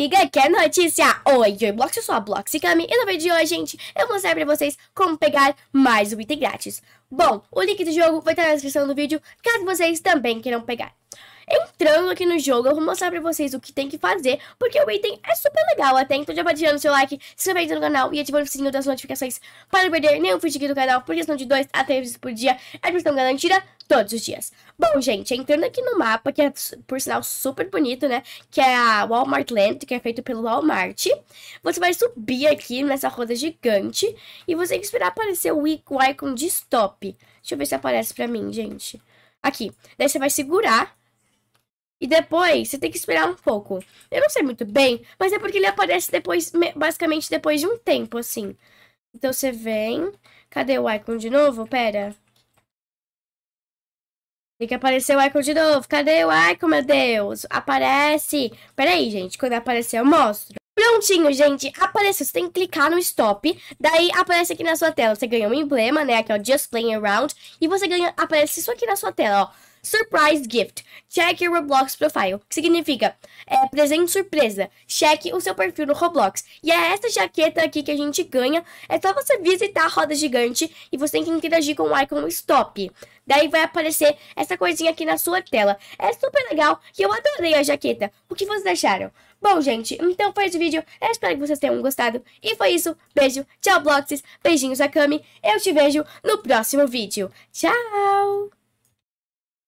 liga que é notícia! Oi, eu Blox, eu sou a Bloxicami e no vídeo de hoje, gente, eu vou mostrar pra vocês como pegar mais um item grátis. Bom, o link do jogo vai estar na descrição do vídeo, caso vocês também queiram pegar entrando aqui no jogo, eu vou mostrar pra vocês o que tem que fazer, porque o item é super legal até, então já vai o seu like, se inscrevendo no canal e ativando o sininho das notificações para não perder nenhum vídeo aqui do canal, porque são de 2 a 3 vezes por dia, é questão garantida todos os dias. Bom, gente, entrando aqui no mapa, que é, por sinal, super bonito, né, que é a Walmart Land, que é feito pelo Walmart, você vai subir aqui nessa roda gigante e você tem que esperar aparecer o ícone de stop. Deixa eu ver se aparece pra mim, gente. Aqui. Daí você vai segurar e depois, você tem que esperar um pouco. Eu não sei muito bem, mas é porque ele aparece depois, basicamente depois de um tempo, assim. Então você vem. Cadê o icon de novo? Pera. Tem que aparecer o icon de novo. Cadê o icon, meu Deus? Aparece. Pera aí, gente. Quando aparecer, eu mostro. Prontinho, gente. Apareceu. Você tem que clicar no stop. Daí aparece aqui na sua tela. Você ganha um emblema, né? Aqui, ó. É Just playing around. E você ganha. Aparece isso aqui na sua tela, ó Surprise Gift. Check your Roblox Profile, que significa é, presente surpresa. Cheque o seu perfil no Roblox. E é essa jaqueta aqui que a gente ganha. É só você visitar a roda gigante e você tem que interagir com o icon Stop. Daí vai aparecer essa coisinha aqui na sua tela. É super legal e eu adorei a jaqueta. O que vocês acharam? Bom, gente, então foi esse vídeo. Eu espero que vocês tenham gostado. E foi isso. Beijo, tchau, Bloxes. Beijinhos, Akami. Eu te vejo no próximo vídeo. Tchau!